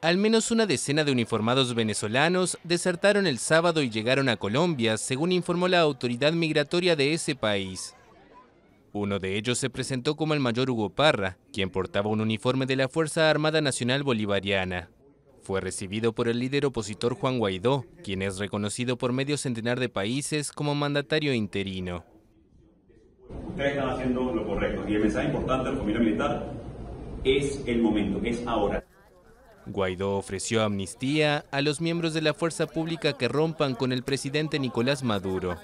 Al menos una decena de uniformados venezolanos desertaron el sábado y llegaron a Colombia, según informó la autoridad migratoria de ese país. Uno de ellos se presentó como el mayor Hugo Parra, quien portaba un uniforme de la Fuerza Armada Nacional Bolivariana. Fue recibido por el líder opositor Juan Guaidó, quien es reconocido por medio centenar de países como mandatario interino. Ustedes están haciendo lo correcto y el mensaje importante a la militar es el momento, es ahora. Guaidó ofreció amnistía a los miembros de la fuerza pública que rompan con el presidente Nicolás Maduro.